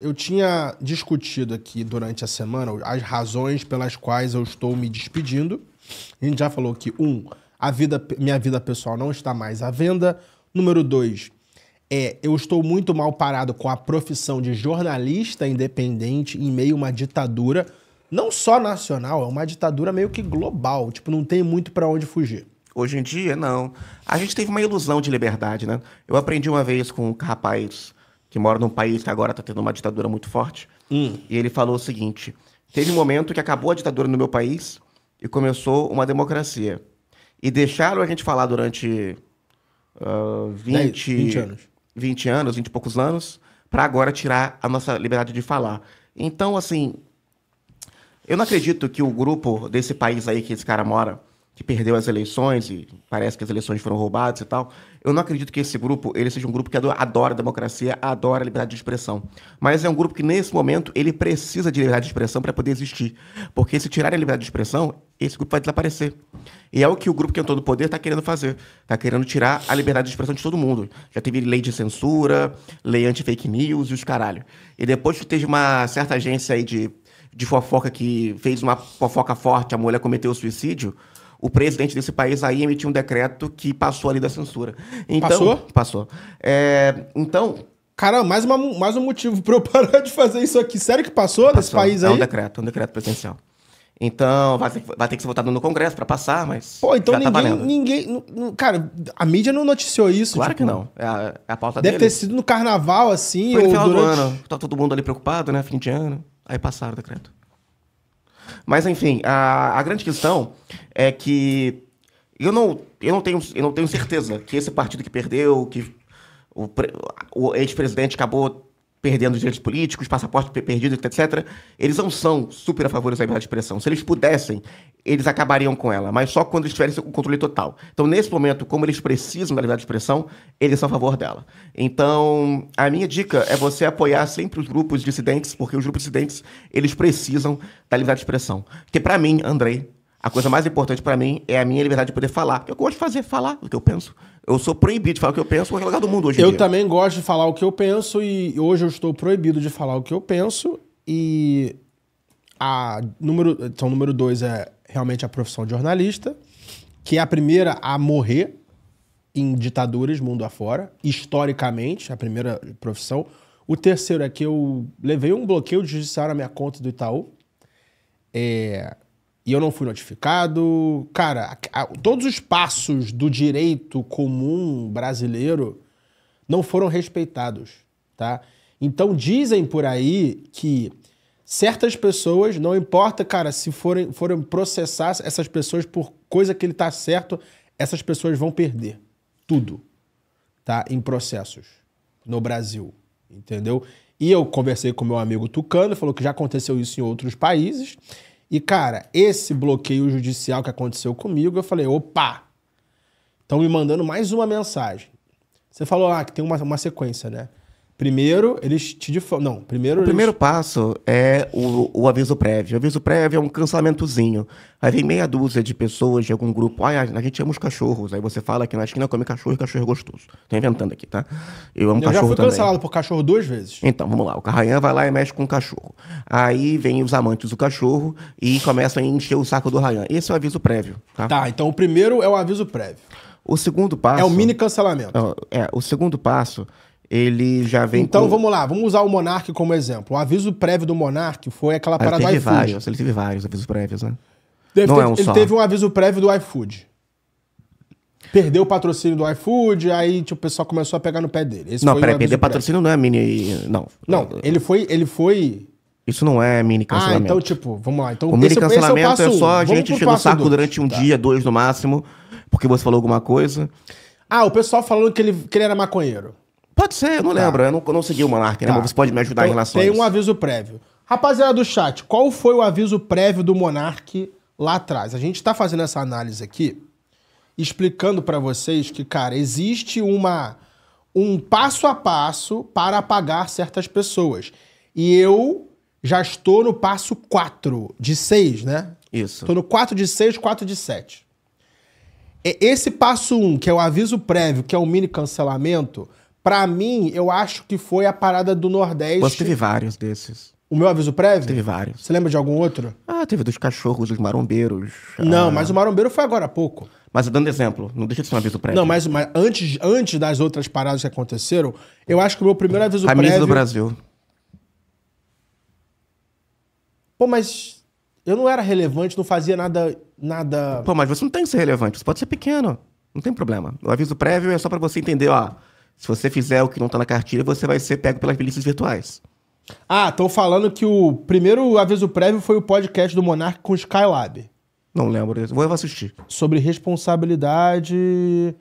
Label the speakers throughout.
Speaker 1: Eu tinha discutido aqui durante a semana as razões pelas quais eu estou me despedindo. A gente já falou que, um, a vida, minha vida pessoal não está mais à venda. Número dois, é, eu estou muito mal parado com a profissão de jornalista independente em meio a uma ditadura, não só nacional, é uma ditadura
Speaker 2: meio que global, tipo, não tem muito para onde fugir. Hoje em dia, não. A gente teve uma ilusão de liberdade, né? Eu aprendi uma vez com um rapaz que mora num país que agora está tendo uma ditadura muito forte. Hum. E ele falou o seguinte: teve um momento que acabou a ditadura no meu país e começou uma democracia. E deixaram a gente falar durante uh, 20, 20 anos. 20 anos, 20 e poucos anos, para agora tirar a nossa liberdade de falar. Então, assim, eu não acredito que o grupo desse país aí que esse cara mora que perdeu as eleições e parece que as eleições foram roubadas e tal. Eu não acredito que esse grupo ele seja um grupo que adora a democracia, adora a liberdade de expressão. Mas é um grupo que, nesse momento, ele precisa de liberdade de expressão para poder existir. Porque se tirarem a liberdade de expressão, esse grupo vai desaparecer. E é o que o grupo que entrou no poder está querendo fazer. Está querendo tirar a liberdade de expressão de todo mundo. Já teve lei de censura, lei anti-fake news e os caralho. E depois que teve uma certa agência aí de, de fofoca que fez uma fofoca forte, a mulher cometeu suicídio o presidente desse país aí emitiu um decreto que passou ali da censura. Então, passou? Passou. É, então. Cara, mais, uma, mais um motivo para eu parar
Speaker 1: de fazer isso aqui. Sério que passou, passou nesse país aí? É um
Speaker 2: decreto, um decreto presidencial. Então, vai ter, vai ter que ser votado no Congresso para passar, mas. Pô, então ninguém. Tá
Speaker 1: ninguém cara, a mídia não noticiou
Speaker 2: isso. Claro tipo, que não. É a, é a pauta Deve deles. ter
Speaker 1: sido no carnaval, assim. Foi no final durante... do ano.
Speaker 2: Tá todo mundo ali preocupado, né? Fim de ano. Aí passaram o decreto. Mas, enfim, a, a grande questão é que eu não, eu, não tenho, eu não tenho certeza que esse partido que perdeu, que o, o ex-presidente acabou perdendo os direitos políticos, passaporte perdido, etc. Eles não são super a favor da liberdade de expressão. Se eles pudessem, eles acabariam com ela, mas só quando eles tiverem o controle total. Então, nesse momento, como eles precisam da liberdade de expressão, eles são a favor dela. Então, a minha dica é você apoiar sempre os grupos dissidentes, porque os grupos dissidentes, eles precisam da liberdade de expressão. Porque, para mim, Andrei, a coisa mais importante para mim é a minha liberdade de poder falar. Eu gosto de fazer, falar o que eu penso. Eu sou proibido de falar o que eu penso em qualquer lugar do mundo hoje. Eu dia. também
Speaker 1: gosto de falar o que eu penso e hoje eu estou proibido de falar o que eu penso. E a número, então, número dois é realmente a profissão de jornalista, que é a primeira a morrer em ditaduras mundo afora, historicamente, a primeira profissão. O terceiro é que eu levei um bloqueio judicial na minha conta do Itaú. É, e eu não fui notificado. Cara, a, a, todos os passos do direito comum brasileiro não foram respeitados, tá? Então dizem por aí que certas pessoas, não importa, cara, se forem, forem processar essas pessoas por coisa que ele tá certo, essas pessoas vão perder tudo, tá? Em processos no Brasil, entendeu? E eu conversei com meu amigo Tucano, falou que já aconteceu isso em outros países. E, cara, esse bloqueio judicial que aconteceu comigo, eu falei, opa! Estão me mandando mais uma mensagem. Você falou ah, que tem uma, uma sequência, né?
Speaker 2: Primeiro, eles te difamam. Não, primeiro. O eles... primeiro passo é o, o, aviso prévio. O aviso prévio é um cancelamentozinho. Aí vem meia dúzia de pessoas de algum grupo. Ai, a gente ama os cachorros. Aí você fala que na esquina come cachorro e cachorro é gostoso. Tô inventando aqui, tá? Eu amo Eu cachorro. Eu já fui também. cancelado
Speaker 1: por cachorro duas vezes.
Speaker 2: Então, vamos lá. O Carranhan vai lá e mexe com o cachorro. Aí vem os amantes do cachorro e começam a encher o saco do Rayan. Esse é o aviso prévio, tá? Tá, então o primeiro é o aviso prévio. O segundo passo. É o mini cancelamento. É, o segundo passo ele já vem Então com... vamos lá,
Speaker 1: vamos usar o Monark como exemplo. O aviso prévio do Monark foi aquela ah, parada do iFood. Vários,
Speaker 2: ele teve vários avisos prévios, né? Deve Não ter, é um ele só. teve um
Speaker 1: aviso prévio do iFood. Perdeu o patrocínio do iFood, aí tipo, o pessoal começou a pegar no pé dele. Esse não, peraí, um perder patrocínio
Speaker 2: não é mini. Não. Não, ele foi. Ele foi... Isso não é mini cancelamento. Ah, então,
Speaker 1: tipo, vamos lá. Então, o mini esse, cancelamento esse é, é, só a gente encher o saco dois. durante um tá.
Speaker 2: dia, dois no máximo, porque você falou alguma coisa.
Speaker 1: Ah, o pessoal falando que ele, que ele era maconheiro. Pode ser, eu não tá. lembro.
Speaker 2: Eu não, não segui o Monark, né? Tá. Mas você pode me ajudar então, em relação tem a isso. Tem um
Speaker 1: aviso prévio. Rapaziada do chat, qual foi o aviso prévio do Monark lá atrás? A gente está fazendo essa análise aqui, explicando para vocês que, cara, existe uma um passo a passo para apagar certas pessoas. E eu já estou no passo 4 de 6, né? Isso. Estou no 4 de 6, 4 de 7. Esse passo 1, um, que é o aviso prévio, que é o mini cancelamento, Pra mim, eu acho que foi a parada do Nordeste. Você teve vários desses. O meu aviso prévio? Teve vários. Você lembra de algum outro? Ah, teve dos cachorros, dos marombeiros. Não, ah... mas o marombeiro foi agora há pouco.
Speaker 2: Mas dando exemplo, não deixa de ser um aviso prévio. Não, mas,
Speaker 1: mas antes, antes das outras paradas que aconteceram, eu acho que o meu primeiro aviso Camisa prévio. Camisa do Brasil. Pô, mas eu não era relevante, não fazia nada, nada.
Speaker 2: Pô, mas você não tem que ser relevante, você pode ser pequeno. Não tem problema. O aviso prévio é só para você entender, ó. Se você fizer o que não está na cartilha, você vai ser pego pelas milícias virtuais. Ah, estão falando que o primeiro aviso prévio foi o podcast do Monark com o Skylab.
Speaker 1: Não lembro. Vou assistir. Sobre responsabilidade.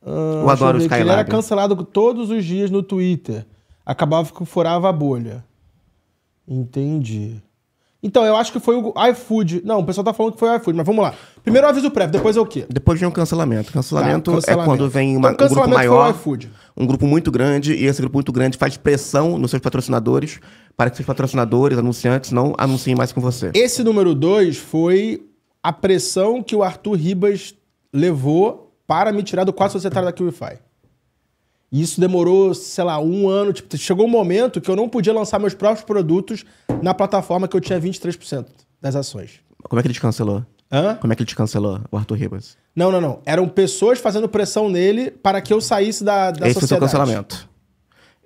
Speaker 1: Ah, eu adoro o Skylab. Ele era cancelado todos os dias no Twitter. Acabava que furava a bolha.
Speaker 2: Entendi.
Speaker 1: Então, eu acho que foi o iFood. Não, o pessoal tá falando que foi o iFood,
Speaker 2: mas vamos lá. Primeiro eu aviso prévio, depois é o quê? Depois vem um cancelamento. Cancelamento, tá, cancelamento. é quando vem uma, então, um grupo maior, um grupo muito grande, e esse grupo muito grande faz pressão nos seus patrocinadores para que seus patrocinadores, anunciantes, não anunciem mais com você.
Speaker 1: Esse número dois foi a pressão que o Arthur Ribas levou para me tirar do quadro societário da QIFI. E isso demorou, sei lá, um ano. Tipo, chegou um momento que eu não podia lançar meus próprios produtos na plataforma que eu tinha 23% das ações.
Speaker 2: Como é que ele te cancelou? Hã? Como é que ele te cancelou, o Arthur Ribas?
Speaker 1: Não, não, não. Eram pessoas fazendo pressão nele para que eu saísse da, da Esse sociedade. Esse foi o
Speaker 2: cancelamento.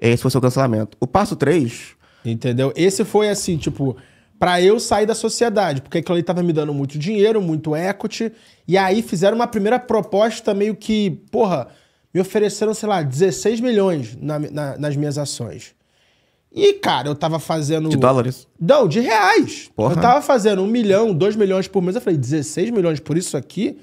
Speaker 2: Esse foi o seu cancelamento. O passo 3...
Speaker 1: Entendeu? Esse foi assim, tipo... Para eu sair da sociedade, porque aquilo ali estava me dando muito dinheiro, muito equity. E aí fizeram uma primeira proposta meio que, porra, me ofereceram, sei lá, 16 milhões na, na, nas minhas ações. E, cara, eu tava fazendo. De dólares? Não, de reais. Porra. Eu tava fazendo um milhão, dois milhões por mês. Eu falei, 16 milhões por isso aqui?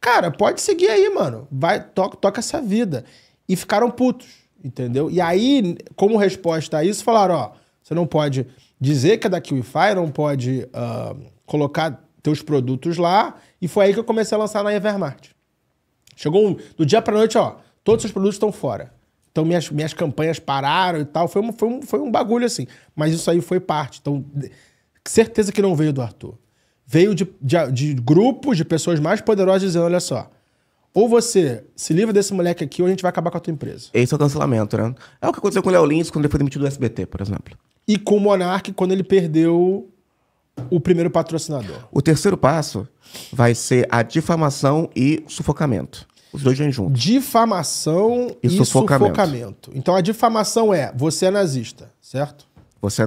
Speaker 1: Cara, pode seguir aí, mano. Vai, toca, toca essa vida. E ficaram putos, entendeu? E aí, como resposta a isso, falaram: ó, você não pode dizer que é da QIFI, não pode uh, colocar teus produtos lá. E foi aí que eu comecei a lançar na Evermart. Chegou um, do dia pra noite, ó. Todos os produtos estão fora. Então minhas, minhas campanhas pararam e tal. Foi um, foi, um, foi um bagulho assim. Mas isso aí foi parte. Então, certeza que não veio do Arthur. Veio de, de, de grupos, de pessoas mais poderosas dizendo: olha só, ou você se livra desse moleque aqui ou a gente vai acabar com a tua empresa.
Speaker 2: Esse é o cancelamento, né? É o que aconteceu com o Léo Lins quando ele foi demitido do SBT, por exemplo.
Speaker 1: E com o Monark quando ele perdeu o primeiro patrocinador.
Speaker 2: O terceiro passo vai ser a difamação e sufocamento. Os dois vêm juntos. Difamação e, e sufocamento.
Speaker 1: sufocamento. Então a difamação é você é nazista, certo?
Speaker 2: Você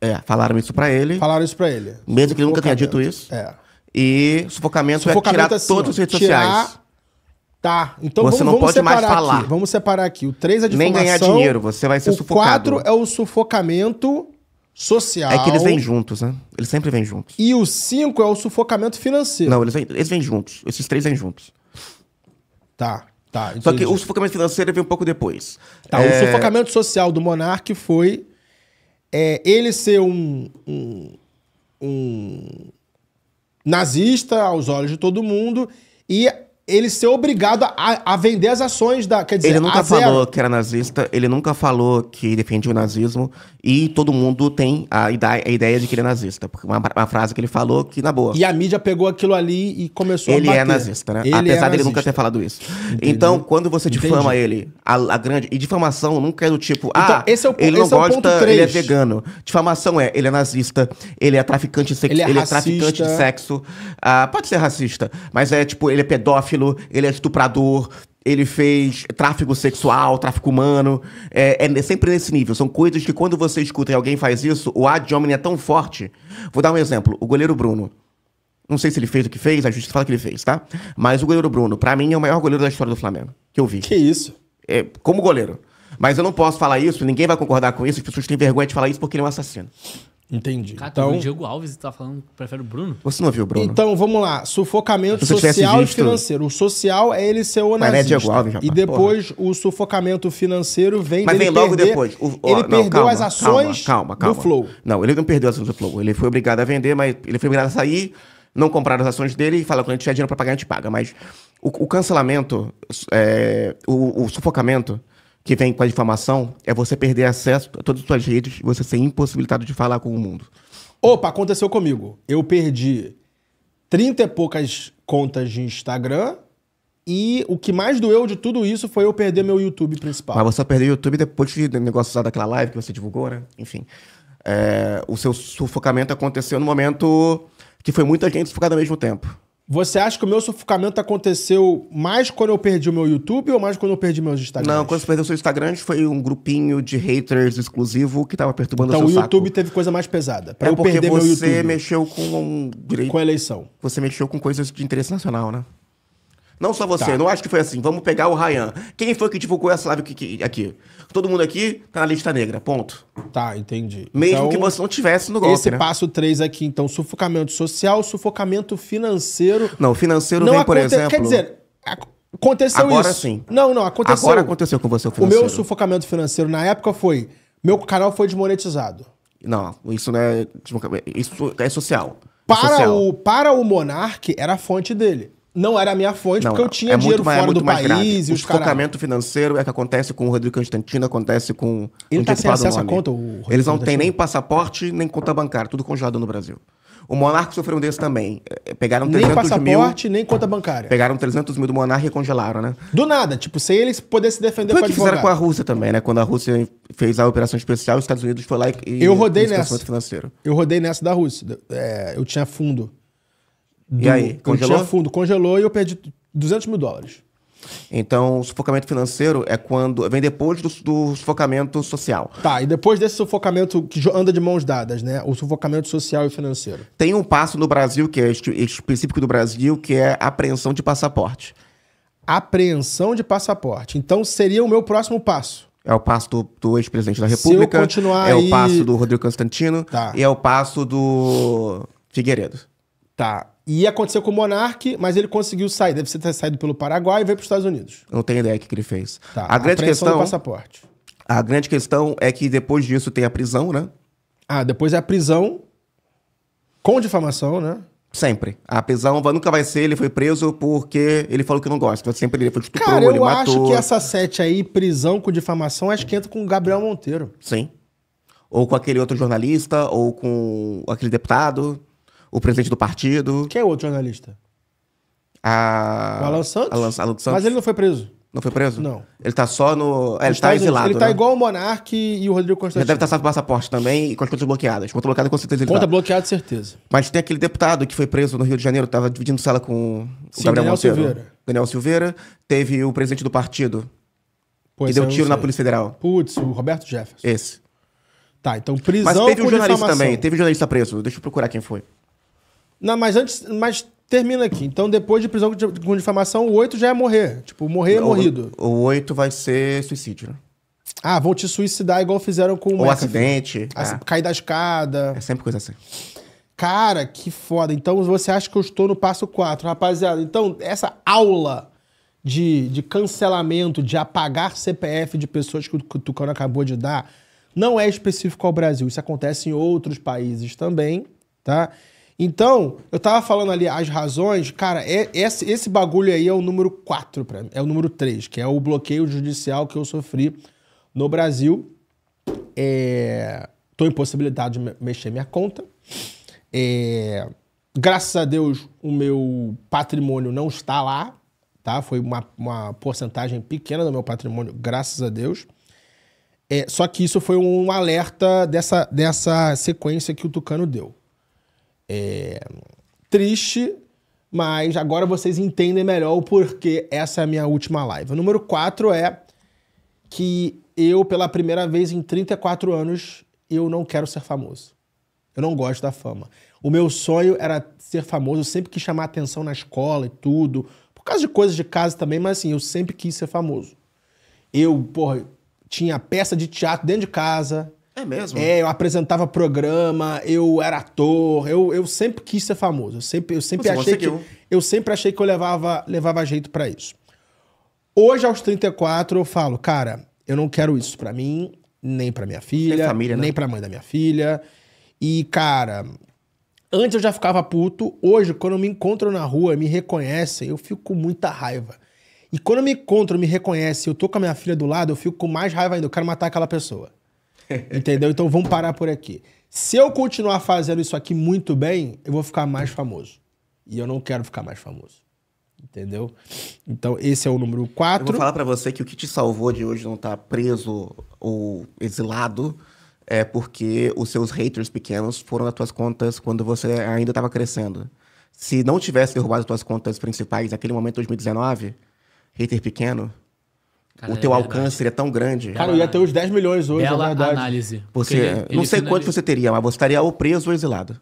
Speaker 2: é, é falaram isso para ele. Falaram isso para ele. Mesmo que ele nunca tenha dito isso. É. E sufocamento, é sufocamento é tirar assim, todas as redes tirar... sociais.
Speaker 1: Tá, então você vamos, não vamos pode mais falar. Aqui. Vamos separar aqui. O 3 é difamação. Nem ganhar dinheiro, você vai ser o sufocado. O 4 é o sufocamento social. É que eles vêm
Speaker 2: juntos, né? Eles sempre vêm juntos. E
Speaker 1: o 5 é o sufocamento financeiro. Não,
Speaker 2: eles vêm, eles vêm juntos. Esses três vêm juntos. Tá. Tá, Só que o sufocamento financeiro veio um pouco depois. Tá, é... O sufocamento
Speaker 1: social do monarca foi é, ele ser um, um, um nazista aos olhos de todo mundo e ele ser obrigado a, a vender as ações da. Quer dizer, ele nunca falou zero. que
Speaker 2: era nazista, ele nunca falou que defendia o nazismo, e todo mundo tem a ideia, a ideia de que ele é nazista. Porque uma, uma, frase que ele falou que, na boa. E a mídia pegou aquilo ali e começou ele a. Ele é nazista, né? Ele é Apesar é nazista. dele nunca ter falado isso. Entendi. Então, quando você difama Entendi. ele, a, a, grande. E difamação nunca é do tipo, então, ah, esse é o, ele não é gosta, ele é vegano. Difamação é, ele é nazista, ele é traficante, sex... ele, é, ele é traficante de sexo. Ah, pode ser racista, mas é tipo, ele é pedófilo pedófilo, ele é estuprador, ele fez tráfico sexual, tráfico humano. É, é, sempre nesse nível. São coisas que quando você escuta e alguém faz isso, o ad hominem é tão forte. Vou dar um exemplo. O goleiro Bruno. Não sei se ele fez o que fez, a justiça fala que ele fez, tá? Mas o goleiro Bruno, para mim, é o maior goleiro da história do Flamengo. Que eu vi. Que isso? É, como goleiro. Mas eu não posso falar isso, ninguém vai concordar com isso, as pessoas têm vergonha de falar isso porque ele é um assassino.
Speaker 1: Entendi. Cara, então, o Diego Alves tá falando que prefere o Bruno? Você não viu o Bruno? Então, vamos lá. Sufocamento social visto... e financeiro. O social é ele ser o nazista. Mas é Diego Alves, rapaz. E depois Porra. o sufocamento financeiro vem Mas vem logo perder... depois. O... ele não, perdeu calma, as ações calma, calma, calma, do
Speaker 2: Flow. Não, ele não perdeu as ações do Flow. Ele foi obrigado a vender, mas ele foi obrigado a sair, não comprar as ações dele e falar quando a gente tiver dinheiro pra pagar, a gente paga. Mas o, o cancelamento, é... o, o sufocamento que vem com a difamação é você perder acesso a todas as suas redes, você ser impossibilitado de falar com o mundo.
Speaker 1: Opa, aconteceu comigo. Eu perdi 30 e poucas contas de Instagram e o que mais doeu de tudo isso foi eu perder meu YouTube principal. Mas você
Speaker 2: perdeu o YouTube depois de negócio lá daquela live que você divulgou, né? Enfim. É, o seu sufocamento aconteceu no momento que foi muita gente sufocada ao mesmo tempo.
Speaker 1: Você acha que o meu sufocamento aconteceu mais quando eu perdi o meu YouTube ou mais quando eu perdi meus Instagram? Não,
Speaker 2: quando você perdeu seu Instagram, foi um grupinho de haters exclusivo que tava perturbando então, o seu Então o YouTube saco. teve coisa mais pesada. Pra é eu porque perder meu YouTube. Você mexeu com direito. Com a eleição. Você mexeu com coisas de interesse nacional, né? Não só você, tá. não acho que foi assim. Vamos pegar o Ryan. Quem foi que divulgou essa live aqui? Todo mundo aqui tá na lista negra, ponto. Tá, entendi. Mesmo então, que você
Speaker 1: não tivesse no golpe, Esse né? passo 3 aqui, então, sufocamento social, sufocamento financeiro. Não, financeiro não vem, por exemplo... Quer dizer, aconteceu agora isso. Agora sim. Não, não, aconteceu. Agora aconteceu com você o financeiro. O meu sufocamento financeiro na época foi... Meu canal foi desmonetizado.
Speaker 2: Não, isso não é... Isso é social. É para, é social.
Speaker 1: O, para o Monark, era a fonte dele não era a minha fonte, não, porque eu tinha é dinheiro mais, é fora é do país grave. e o os focamento
Speaker 2: financeiro é que acontece com o Rodrigo Constantino, acontece com. Ele não tá sem acesso à conta, Eles não têm nem passaporte, nem conta bancária, tudo congelado no Brasil. O Monarca sofreu um desses também. É, pegaram 300 mil... Nem passaporte, mil, nem conta bancária. Pegaram 300 mil do Monarca e congelaram, né? Do nada, tipo, sem eles poder se defender foi com o que fizeram com a Rússia também, né? Quando a Rússia fez a operação especial, os Estados Unidos foi lá e... Eu rodei nessa. Financeiro.
Speaker 1: Eu rodei nessa da Rússia. É, eu tinha fundo. Do, e aí, congelou? fundo, congelou e eu perdi 200 mil dólares.
Speaker 2: Então, o sufocamento financeiro é quando. vem depois do, do, sufocamento social. Tá, e depois desse sufocamento que anda de mãos dadas, né? O sufocamento social e financeiro. Tem um passo no Brasil, que é específico do Brasil, que é apreensão de passaporte. Apreensão de passaporte. Então, seria o meu próximo passo. É o passo do, do ex-presidente da República. Se eu continuar é aí... o passo do Rodrigo Constantino. Tá. E é o passo do Figueiredo. Tá. E aconteceu com o
Speaker 1: Monark, mas ele conseguiu sair. Deve ter saído pelo Paraguai e veio para os Estados Unidos.
Speaker 2: Não tenho ideia do que, que ele fez. Tá. A grande questão. Do passaporte. A grande questão é que depois disso tem a prisão, né? Ah, depois é a prisão com difamação, né? Sempre. A prisão nunca vai ser, ele foi preso porque ele falou que não gosta. Sempre ele foi estuprou, Cara, ele matou. Cara, eu acho que essa
Speaker 1: sete aí, prisão com difamação, acho que entra com
Speaker 2: o Gabriel Monteiro. Sim. Ou com aquele outro jornalista, ou com aquele deputado o presidente do partido. Quem é outro jornalista? A... O Alan Santos? Alan, Alan Santos. Mas ele não foi preso. Não foi preso? Não. Ele tá só no. ele tá exilado. Ele tá né? tá igual
Speaker 1: o Monark e o Rodrigo Constantino. Ele deve estar
Speaker 2: tá só passaporte também e com as contas bloqueadas. Conta bloqueada com certeza ele Conta tá.
Speaker 1: bloqueada, certeza.
Speaker 2: Mas tem aquele deputado que foi preso no Rio de Janeiro, tava dividindo sala com Sim, o Gabriel Daniel Monteiro. Silveira. Daniel Silveira. Teve o presidente do partido. Pois, que deu é, tiro na Polícia Federal.
Speaker 1: Putz, o Roberto Jefferson. Esse. Tá, então prisão. Mas teve um jornalista difamação. também, teve
Speaker 2: um jornalista preso. Deixa eu procurar quem foi.
Speaker 1: Não, mas antes. Mas termina aqui. Então, depois de prisão com difamação, o 8 já é morrer. Tipo, morrer é morrido.
Speaker 2: O, oito 8 vai ser suicídio, né?
Speaker 1: Ah, vão te suicidar igual fizeram com o. Ou acidente. é. Cair da escada. É sempre coisa assim. Cara, que foda. Então você acha que eu estou no passo 4, rapaziada. Então, essa aula de, de cancelamento, de apagar CPF de pessoas que o, que o Tucano acabou de dar, não é específico ao Brasil. Isso acontece em outros países também, tá? Então, eu tava falando ali as razões, cara, é, esse, esse bagulho aí é o número 4 para mim, é o número 3, que é o bloqueio judicial que eu sofri no Brasil. É, tô impossibilitado de mexer minha conta. É, graças a Deus, o meu patrimônio não está lá, tá? Foi uma, uma porcentagem pequena do meu patrimônio, graças a Deus. É, só que isso foi um alerta dessa, dessa sequência que o Tucano deu é, triste, mas agora vocês entendem melhor o porquê essa é a minha última live. O número 4 é que eu, pela primeira vez em 34 anos, eu não quero ser famoso. Eu não gosto da fama. O meu sonho era ser famoso, eu sempre quis chamar atenção na escola e tudo, por causa de coisas de casa também, mas assim, eu sempre quis ser famoso. Eu, porra, tinha peça de teatro dentro de casa,
Speaker 2: é mesmo? É,
Speaker 1: eu apresentava programa, eu era ator, eu, eu sempre quis ser famoso. Eu sempre, eu sempre Você achei que eu sempre achei que eu levava, levava jeito para isso. Hoje aos 34 eu falo, cara, eu não quero isso para mim, nem para minha filha, nem, família, né? nem para mãe da minha filha. E cara, antes eu já ficava puto, hoje quando me encontro na rua, me reconhecem, eu fico com muita raiva. E quando me encontro, me reconhecem, eu tô com a minha filha do lado, eu fico com mais raiva ainda, eu quero matar aquela pessoa. Entendeu? Então vamos parar por aqui. Se eu continuar fazendo isso aqui muito bem, eu vou ficar mais famoso. E eu não quero ficar mais famoso.
Speaker 2: Entendeu? Então, esse é o número 4. Eu vou falar para você que o que te salvou de hoje não estar tá preso ou exilado é porque os seus haters pequenos foram nas tuas contas quando você ainda estava crescendo. Se não tivesse derrubado as tuas contas principais naquele momento, 2019, hater pequeno, Cara, o teu é alcance seria é tão grande. Cara, eu ia ter
Speaker 1: uns 10 milhões hoje, Bela é verdade. análise. Você, não sei quanto
Speaker 2: você teria, mas você estaria ou preso ou exilado.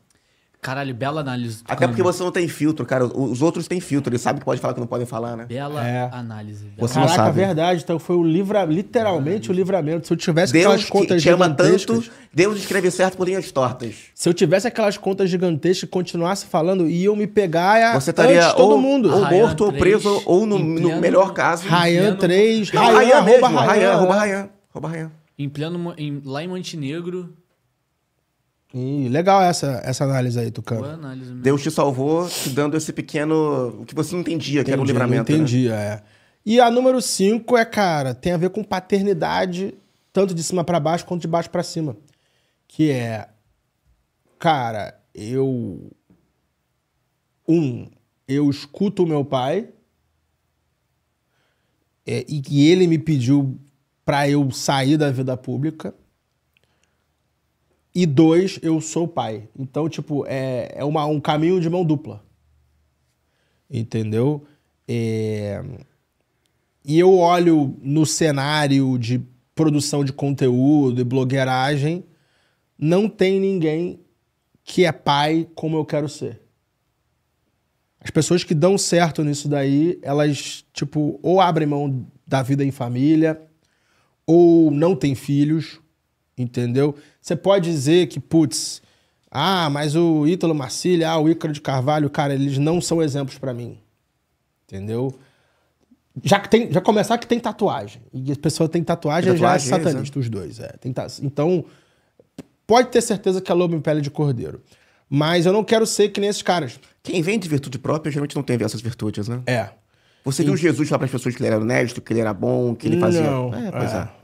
Speaker 1: Caralho, bela análise. Até porque você
Speaker 2: não tem filtro, cara. Os outros têm filtro. Eles sabem que pode falar que não podem falar, né? Bela é. análise. Bela. Você Caraca, não sabe.
Speaker 1: verdade. Então foi o livra, literalmente o livramento. Se eu tivesse Deus aquelas contas te ama tanto,
Speaker 2: Deus escreve certo por linhas tortas.
Speaker 1: Se eu tivesse aquelas contas gigantescas e continuasse falando, iam me pegar você estaria ou, todo mundo. Ou morto, 3, ou preso, ou no, no melhor caso... Ryan 3, Ryan, rouba Ryan, Ryan, Ryan,
Speaker 2: Ryan, Ryan, Em lá em Montenegro
Speaker 1: e legal essa, essa análise aí, Tucano. Análise
Speaker 2: Deus te salvou te dando esse pequeno. O que você não entendia, entendi, que era o livramento. Não entendia, né? é.
Speaker 1: E a número 5 é, cara, tem a ver com paternidade, tanto de cima para baixo quanto de baixo para cima.
Speaker 2: Que é.
Speaker 1: Cara, eu. Um, eu escuto o meu pai. É, e que ele me pediu para eu sair da vida pública. E dois, eu sou pai. Então, tipo, é, é uma, um caminho de mão dupla. Entendeu? É... E eu olho no cenário de produção de conteúdo e blogueiragem, não tem ninguém que é pai como eu quero ser. As pessoas que dão certo nisso daí, elas, tipo, ou abrem mão da vida em família, ou não têm filhos, entendeu? Você pode dizer que, putz, ah, mas o Ítalo Marcília, ah, o Ícaro de Carvalho, cara, eles não são exemplos para mim, entendeu? Já, que tem, já começar que tem tatuagem. E a pessoa tem tatuagem, tem tatuagem já é satanista, é. os dois. É. Ta... Então, pode ter certeza que é
Speaker 2: lobo em pele de cordeiro. Mas eu não quero ser que nem esses caras. Quem vem de virtude própria geralmente não tem essas virtudes, né? É. Você viu e... Jesus falar para as pessoas que ele era honesto, que ele era bom, que ele fazia. Não. É, pois é. é.